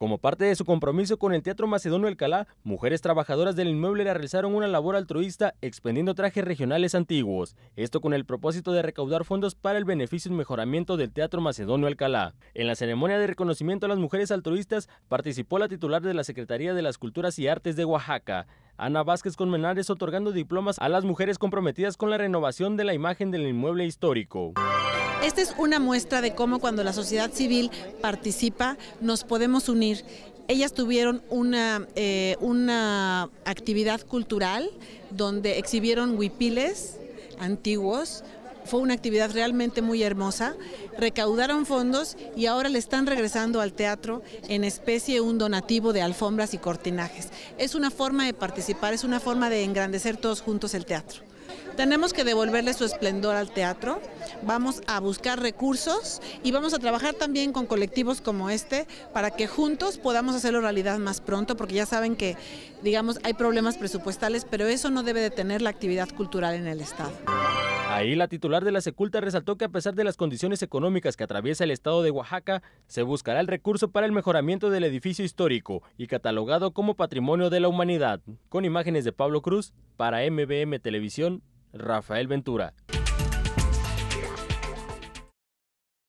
Como parte de su compromiso con el Teatro Macedonio Alcalá, mujeres trabajadoras del inmueble realizaron una labor altruista expendiendo trajes regionales antiguos, esto con el propósito de recaudar fondos para el beneficio y mejoramiento del Teatro Macedonio Alcalá. En la ceremonia de reconocimiento a las mujeres altruistas participó la titular de la Secretaría de las Culturas y Artes de Oaxaca, Ana Vázquez Conmenares, otorgando diplomas a las mujeres comprometidas con la renovación de la imagen del inmueble histórico. Esta es una muestra de cómo cuando la sociedad civil participa nos podemos unir. Ellas tuvieron una, eh, una actividad cultural donde exhibieron huipiles antiguos, fue una actividad realmente muy hermosa, recaudaron fondos y ahora le están regresando al teatro en especie un donativo de alfombras y cortinajes. Es una forma de participar, es una forma de engrandecer todos juntos el teatro. Tenemos que devolverle su esplendor al teatro, vamos a buscar recursos y vamos a trabajar también con colectivos como este para que juntos podamos hacerlo realidad más pronto, porque ya saben que, digamos, hay problemas presupuestales, pero eso no debe detener la actividad cultural en el Estado. Ahí la titular de la Seculta resaltó que a pesar de las condiciones económicas que atraviesa el estado de Oaxaca, se buscará el recurso para el mejoramiento del edificio histórico y catalogado como Patrimonio de la Humanidad. Con imágenes de Pablo Cruz, para MBM Televisión, Rafael Ventura.